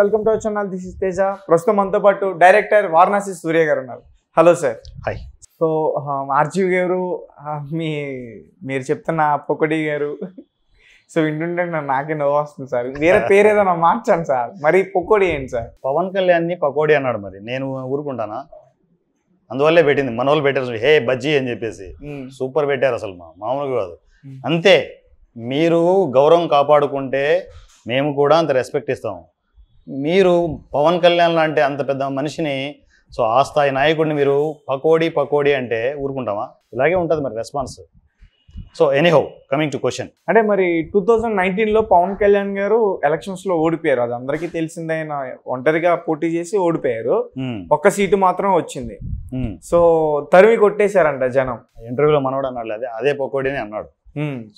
Welcome to our channel this is Teja ప్రస్తుతం మనతో పాటు డైరెక్టర్ వారణాసి సూర్య గారు ఉన్నారు hello sir hi so RGV garu uh, మీ మీరు చెప్తున్న పొక్కడి గారు సో వింటుంటే నాకే నవ్వు వస్తుంది సార్ వేరే పేరు ఏదైనా మార్చాను సార్ మరి పొకోడి ఏంటి సార్ పవన్ కళ్యాణ్ ని పకోడి అన్నాడు మరి నేను ఊరుకుంటానా అందువల్లే పెట్టింది మన వాళ్ళు పెట్టారు హే బజ్జీ అని చెప్పేసి hmm. సూపర్ పెట్టారు అసలు మా మామూలుగా కాదు hmm. అంతే మీరు గౌరవం కాపాడుకుంటే మేము కూడా అంత రెస్పెక్ట్ ఇస్తాము మీరు పవన్ కళ్యాణ్ లాంటి అంత పెద్ద మనిషిని సో ఆ స్థాయి నాయకుడిని మీరు పకోడీ పకోడీ అంటే ఊరుకుంటామా ఇలాగే ఉంటుంది మరి response so anyhow coming to question అంటే మరి టూ థౌజండ్ నైన్టీన్లో పవన్ కళ్యాణ్ గారు ఎలక్షన్స్లో ఓడిపోయారు అది అందరికీ తెలిసిందే ఒంటరిగా పోటీ చేసి ఓడిపోయారు ఒక్క సీటు మాత్రం వచ్చింది సో తరిమి కొట్టేశారంట జనం ఇంటర్వ్యూలో మనవాడు అన్నాడు అదే అదే పకోడీని అన్నాడు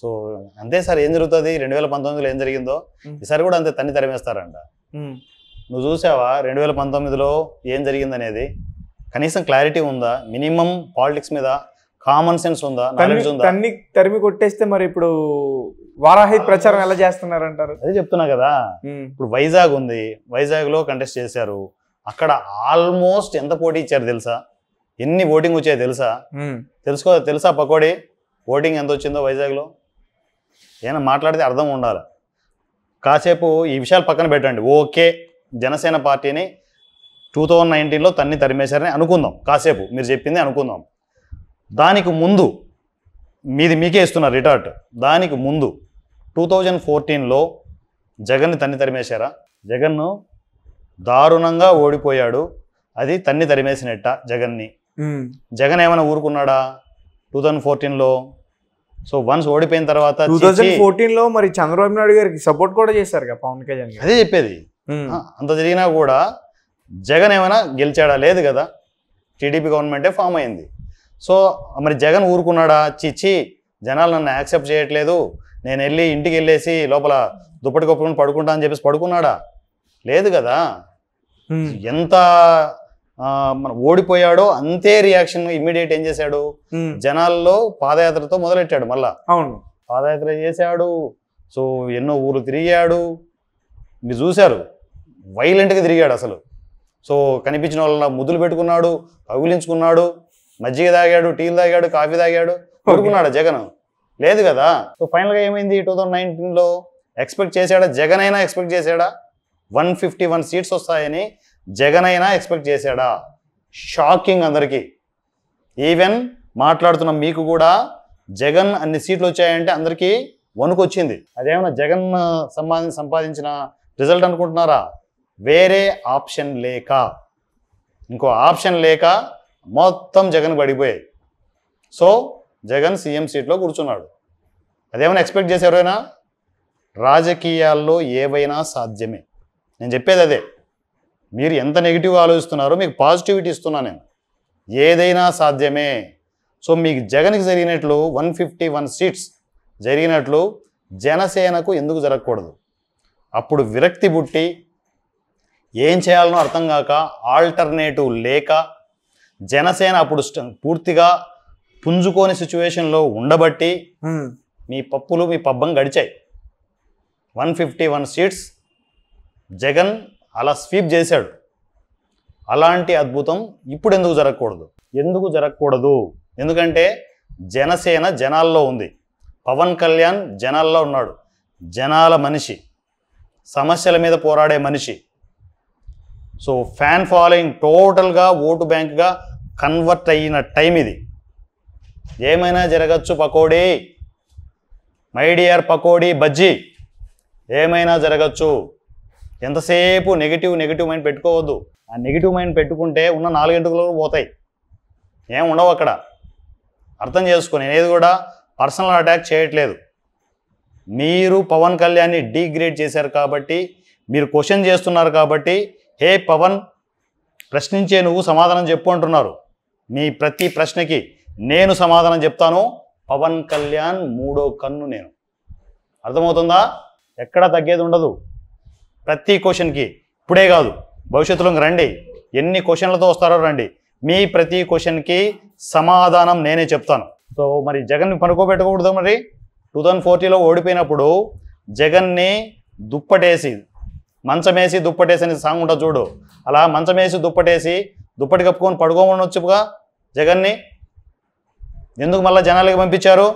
సో అంతే సార్ ఏం జరుగుతుంది రెండు వేల పంతొమ్మిదిలో ఏం జరిగిందో ఈసారి కూడా అంతే తన్ని తరిమేస్తారంట నువ్వు చూసావా రెండు వేల పంతొమ్మిదిలో ఏం జరిగిందనేది కనీసం క్లారిటీ ఉందా మినిమం పాలిటిక్స్ మీద కామన్ సెన్స్ ఉందా నాలెడ్జ్ ఉందా అన్ని తరిమి కొట్టేస్తే మరి ఇప్పుడు వారాహి ప్రచారం ఎలా చేస్తున్నారంటారు అదే చెప్తున్నా కదా ఇప్పుడు వైజాగ్ ఉంది వైజాగ్ లో కంటెస్ట్ చేశారు అక్కడ ఆల్మోస్ట్ ఎంత పోటీ ఇచ్చారు తెలుసా ఎన్ని ఓటింగ్ వచ్చాయో తెలుసా తెలుసుకో తెలుసా పకోడి ఓటింగ్ ఎంత వచ్చిందో వైజాగ్లో ఏమైనా మాట్లాడితే అర్థం ఉండాలి కాసేపు ఈ విషయాలు పక్కన పెట్టండి ఓకే జనసేన పార్టీని టూ థౌజండ్ నైన్టీన్లో తన్ని తరిమేశారని అనుకుందాం కాసేపు మీరు చెప్పింది అనుకుందాం దానికి ముందు మీది మీకే ఇస్తున్న రిటార్ట్ దానికి ముందు టూ థౌజండ్ ఫోర్టీన్లో జగన్ని తన్ని తరిమేశారా జగన్ను దారుణంగా ఓడిపోయాడు అది తన్ని తరిమేసినట్ట జగన్ని జగన్ ఏమైనా ఊరుకున్నాడా టూ థౌజండ్ ఫోర్టీన్లో సో వన్స్ ఓడిపోయిన తర్వాత టూ థౌజండ్ ఫోర్టీన్ లో మరి చంద్రబాబు నాయుడు గారికి సపోర్ట్ కూడా చేశారు కదా పవన్ కళ్యాణ్ అదే చెప్పేది అంత జరిగినా కూడా జగన్ ఏమైనా గెలిచాడా లేదు కదా టీడీపీ గవర్నమెంటే ఫామ్ అయింది సో మరి జగన్ ఊరుకున్నాడా చిచ్చి జనాలు నన్ను యాక్సెప్ట్ చేయట్లేదు నేను వెళ్ళి ఇంటికి వెళ్ళేసి లోపల దుప్పటి కప్పుకొని పడుకుంటా అని చెప్పేసి పడుకున్నాడా లేదు కదా ఎంత మన ఓడిపోయాడో అంతే రియాక్షన్ ఇమ్మీడియట్ ఏం చేశాడు జనాల్లో పాదయాత్రతో మొదలెట్టాడు మళ్ళా అవును పాదయాత్ర చేశాడు సో ఎన్నో ఊరు తిరిగాడు మీరు చూశారు వైలెంట్గా తిరిగాడు అసలు సో కనిపించిన వాళ్ళ ముద్దులు పెట్టుకున్నాడు పగులించుకున్నాడు మజ్జిగ తాగాడు టీలు తాగాడు కాఫీ తాగాడు కొడుకున్నాడు జగన్ లేదు కదా సో ఫైనల్గా ఏమైంది టూ థౌజండ్ నైన్టీన్లో ఎక్స్పెక్ట్ చేశాడా జగన్ అయినా ఎక్స్పెక్ట్ చేశాడా వన్ ఫిఫ్టీ వన్ సీట్స్ వస్తాయని జగన్ అయినా ఎక్స్పెక్ట్ చేశాడా షాకింగ్ అందరికీ ఈవెన్ మాట్లాడుతున్న మీకు కూడా జగన్ అన్ని సీట్లు వచ్చాయంటే అందరికీ వణుకు వచ్చింది అదేమన్నా జగన్ సంపాది సంపాదించిన రిజల్ట్ అనుకుంటున్నారా వేరే ఆప్షన్ లేక ఇంకో ఆప్షన్ లేక మొత్తం జగన్ పడిపోయాయి సో జగన్ సీఎం సీట్లో కూర్చున్నాడు అదేమైనా ఎక్స్పెక్ట్ చేసే ఎవరైనా రాజకీయాల్లో ఏవైనా సాధ్యమే నేను చెప్పేది అదే మీరు ఎంత నెగిటివ్ ఆలోచిస్తున్నారో మీకు పాజిటివిటీ ఇస్తున్నా నేను ఏదైనా సాధ్యమే సో మీకు జగన్కి జరిగినట్లు వన్ ఫిఫ్టీ వన్ సీట్స్ జరిగినట్లు జనసేనకు ఎందుకు జరగకూడదు అప్పుడు విరక్తి పుట్టి ఏం చేయాలనో అర్థం కాక ఆల్టర్నేటివ్ లేక జనసేన అప్పుడు పూర్తిగా పుంజుకోని సిచ్యువేషన్లో ఉండబట్టి మీ పప్పులు మీ పబ్బం గడిచాయి one fifty one seats Jagan అలా స్వీప్ చేశాడు అలాంటి అద్భుతం ఇప్పుడు ఎందుకు జరగకూడదు ఎందుకు జరగకూడదు ఎందుకంటే జనసేన జనాల్లో ఉంది పవన్ కళ్యాణ్ జనాల్లో ఉన్నాడు జనాల మనిషి సమస్యల మీద పోరాడే మనిషి సో ఫ్యాన్ ఫాలోయింగ్ టోటల్గా ఓటు బ్యాంక్గా కన్వర్ట్ అయిన టైం ఇది ఏమైనా జరగచ్చు పకోడీ మై డియర్ పకోడీ బజ్జీ ఏమైనా జరగచ్చు ఎంతసేపు నెగిటివ్ నెగిటివ్ మైండ్ పెట్టుకోవద్దు ఆ నెగిటివ్ మైండ్ పెట్టుకుంటే ఉన్న నాలుగింటికలో పోతాయి ఏం ఉండవు అక్కడ అర్థం చేసుకో నేనేది కూడా పర్సనల్ అటాక్ చేయట్లేదు మీరు పవన్ కళ్యాణ్ని డీగ్రేడ్ చేశారు కాబట్టి మీరు క్వశ్చన్ చేస్తున్నారు కాబట్టి హే పవన్ ప్రశ్నించే నువ్వు సమాధానం చెప్పు అంటున్నారు మీ ప్రతి ప్రశ్నకి నేను సమాధానం చెప్తాను పవన్ కళ్యాణ్ మూడో కన్ను నేను అర్థమవుతుందా ఎక్కడ తగ్గేది ఉండదు ప్రతి క్వశ్చన్కి ఇప్పుడే కాదు భవిష్యత్తులో రండి ఎన్ని క్వశ్చన్లతో వస్తారో రండి మీ ప్రతి క్వశ్చన్కి సమాధానం నేనే చెప్తాను సో మరి జగన్ని పనుకోబెట్టకూడదు మరి టూ థౌజండ్ ఫోర్టీలో ఓడిపోయినప్పుడు జగన్ని దుప్పటేసి మంచమేసి దుప్పటేసి అనేది సాంగ్ ఉంటుంది చూడు అలా మంచమేసి దుప్పటేసి దుప్పటి కప్పుకొని పడుకోమని వచ్చుగా జగన్ని ఎందుకు మళ్ళీ జనాలకి పంపించారు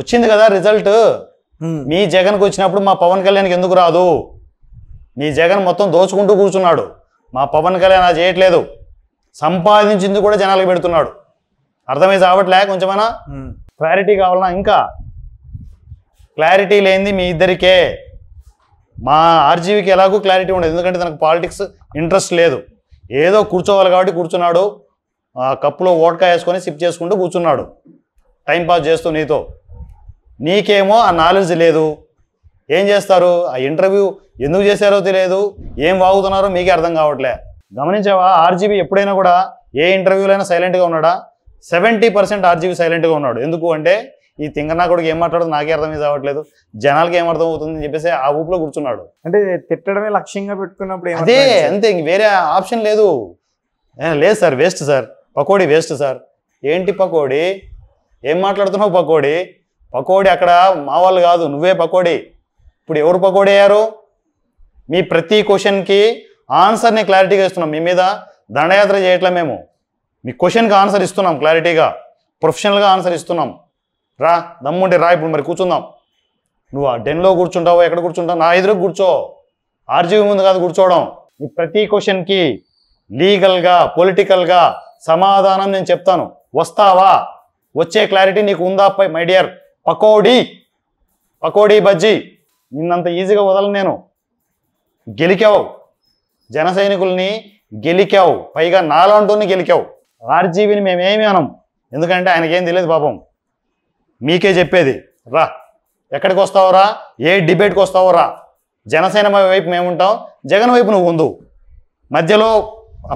వచ్చింది కదా రిజల్ట్ మీ జగన్కి వచ్చినప్పుడు మా పవన్ కళ్యాణ్కి ఎందుకు రాదు మీ జగన్ మొత్తం దోచుకుంటూ కూర్చున్నాడు మా పవన్ కళ్యాణ్ అది చేయట్లేదు సంపాదించింది కూడా జనాలకు పెడుతున్నాడు అర్థమైంది అవట్లే కొంచెమైనా క్లారిటీ కావాలన్నా ఇంకా క్లారిటీ లేనిది మీ ఇద్దరికే మా ఆర్జీవికి ఎలాగూ క్లారిటీ ఉండదు ఎందుకంటే తనకు పాలిటిక్స్ ఇంట్రెస్ట్ లేదు ఏదో కూర్చోవాలి కాబట్టి కూర్చున్నాడు కప్పులో ఓట్కా వేసుకొని సిప్ చేసుకుంటూ కూర్చున్నాడు టైంపాస్ చేస్తూ నీతో నీకేమో ఆ నాలెడ్జ్ లేదు ఏం చేస్తారు ఆ ఇంటర్వ్యూ ఎందుకు చేశారో తెలియదు ఏం వాగుతున్నారో మీకే అర్థం కావట్లే గమనించావా ఆర్జీబీ ఎప్పుడైనా కూడా ఏ ఇంటర్వ్యూలైనా సైలెంట్గా ఉన్నాడా సెవెంటీ పర్సెంట్ ఆర్జీబీ సైలెంట్గా ఉన్నాడు ఎందుకు అంటే ఈ తింగనా కొడుకు ఏం మాట్లాడదు నాకే అర్థం కావట్లేదు జనాలకి ఏం అర్థం అవుతుందని చెప్పేసి ఆ ఊపులో కూర్చున్నాడు అంటే తిట్టడమే లక్ష్యంగా పెట్టుకున్నప్పుడు అదే అంతే ఇంక వేరే ఆప్షన్ లేదు లేదు sir waste sir pakodi waste sir ఏంటి పకోడీ ఏం మాట్లాడుతున్నావు పకోడీ పకోడీ అక్కడ మా వాళ్ళు కాదు నువ్వే పకోడీ ఇప్పుడు ఎవరు పకోడీ అయ్యారు మీ ప్రతి క్వశ్చన్కి ఆన్సర్ని క్లారిటీగా ఇస్తున్నాం మీ మీద దండయాత్ర చేయట్లే మేము మీ క్వశ్చన్కి ఆన్సర్ ఇస్తున్నాం క్లారిటీగా ప్రొఫెషనల్గా ఆన్సర్ ఇస్తున్నాం రా దమ్ముంటే రా ఇప్పుడు మరి కూర్చుందాం నువ్వు ఆ డెన్లో కూర్చుంటావో ఎక్కడ కూర్చుంటావు నా ఎదురు కూర్చో ఆర్జీవి ముందు కాదు కూర్చోవడం మీ ప్రతి క్వశ్చన్కి లీగల్గా పొలిటికల్గా సమాధానం నేను చెప్తాను వస్తావా వచ్చే క్లారిటీ నీకు ఉందా మై డియర్ పకోడీ పకోడీ బజ్జీ నిన్నంత ఈజీగా వదలను నేను గెలికావు జన సైనికుల్ని గెలికావు పైగా నాలంటూని గెలికావు ఆర్జీవిని మేమేమి అనం ఎందుకంటే ఆయనకేం తెలియదు పాపం మీకే చెప్పేది రా ఎక్కడికి వస్తావు రా ఏ డిబేట్కి వస్తావు రా జనసేన వైపు మేముంటాం జగన్ వైపు నువ్వు ఉందు మధ్యలో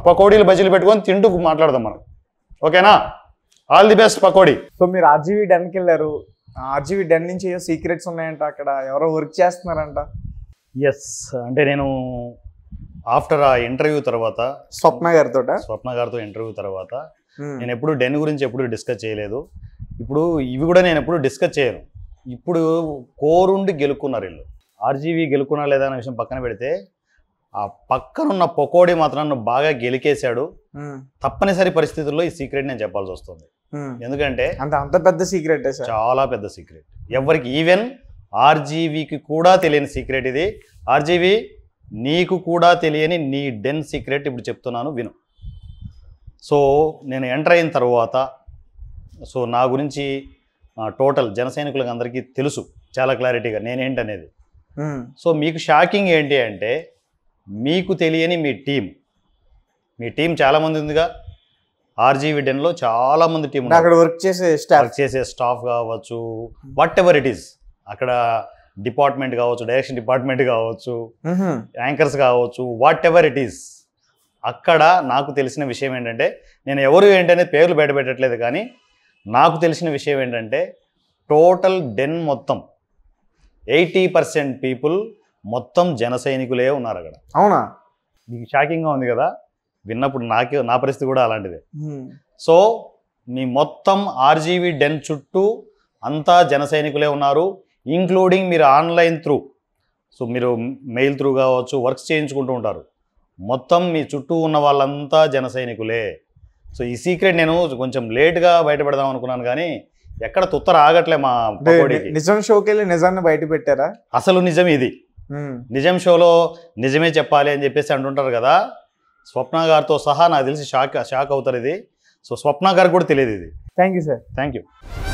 పకోడీలు బజ్జీలు పెట్టుకొని తింటూ మాట్లాడదాం మనం ఓకేనా all the best pakodi so మీరు ఆర్జీవి డన్కి వెళ్ళారు ఆర్జీవి డెన్ నుంచి ఏదో సీక్రెట్స్ ఉన్నాయంట అక్కడ ఎవరో వర్క్ చేస్తున్నారంట ఎస్ అంటే నేను ఆఫ్టర్ ఆ ఇంటర్వ్యూ తర్వాత స్వప్న గారితో స్వప్న గారితో ఇంటర్వ్యూ తర్వాత hmm. నేను ఎప్పుడు డెన్ గురించి ఎప్పుడు డిస్కస్ చేయలేదు ఇప్పుడు ఇవి కూడా నేను ఎప్పుడు డిస్కస్ చేయను ఇప్పుడు కోరుండి గెలుక్కున్నారు వీళ్ళు ఆర్జీవి గెలుక్కున్నా లేదా అనే విషయం పక్కన పెడితే ఆ పక్కనున్న పొకోడి మాత్రం నన్ను బాగా గెలికేశాడు తప్పనిసరి పరిస్థితుల్లో ఈ సీక్రెట్ నేను చెప్పాల్సి వస్తుంది ఎందుకంటే అంత అంత పెద్ద సీక్రెట్ చాలా పెద్ద సీక్రెట్ ఎవరికి ఈవెన్ ఆర్జీవీకి కూడా తెలియని సీక్రెట్ ఇది ఆర్జీవీ నీకు కూడా తెలియని నీ డెన్ సీక్రెట్ ఇప్పుడు చెప్తున్నాను విను సో నేను ఎంటర్ అయిన తర్వాత సో నా గురించి టోటల్ జన సైనికులకు అందరికీ తెలుసు చాలా క్లారిటీగా నేనేంటనేది సో మీకు షాకింగ్ ఏంటి అంటే మీకు తెలియని మీ టీం మీ టీం చాలామంది ఉందిగా ఆర్జీవి డెన్లో చాలామంది టీం అక్కడ వర్క్ చేసే స్టాఫ్ వర్క్ చేసే స్టాఫ్ కావచ్చు వాట్ ఎవర్ ఇట్ ఈస్ అక్కడ డిపార్ట్మెంట్ కావచ్చు డైరెక్షన్ డిపార్ట్మెంట్ కావచ్చు యాంకర్స్ కావచ్చు వాట్ ఎవర్ ఇట్ ఈస్ అక్కడ నాకు తెలిసిన విషయం ఏంటంటే నేను ఎవరు ఏంటనే పేర్లు బయట పెట్టట్లేదు కానీ నాకు తెలిసిన విషయం ఏంటంటే టోటల్ డెన్ మొత్తం ఎయిటీ పర్సెంట్ పీపుల్ మొత్తం జన సైనికులే ఉన్నారు అక్కడ అవునా మీకు షాకింగ్గా ఉంది కదా విన్నప్పుడు నాకే నా పరిస్థితి కూడా అలాంటిదే సో మీ మొత్తం ఆర్జీవి డెన్ చుట్టూ అంతా జన సైనికులే ఉన్నారు ఇంక్లూడింగ్ మీరు ఆన్లైన్ త్రూ సో మీరు మెయిల్ త్రూ కావచ్చు వర్క్స్ చేయించుకుంటూ ఉంటారు మొత్తం మీ చుట్టూ ఉన్న వాళ్ళంతా జన సైనికులే సో ఈ సీక్రెట్ నేను కొంచెం లేట్గా బయటపెడదాం అనుకున్నాను కానీ ఎక్కడ తుత్తర ఆగట్లే మా నిజం షోకి వెళ్ళి నిజాన్ని బయట పెట్టారా అసలు నిజం ఇది నిజం షోలో నిజమే చెప్పాలి అని చెప్పేసి అంటుంటారు కదా స్వప్న గారితో సహా నాకు తెలిసి షాక్ షాక్ అవుతారు ఇది సో స్వప్న గారికి కూడా తెలియదు ఇది thank you sir thank you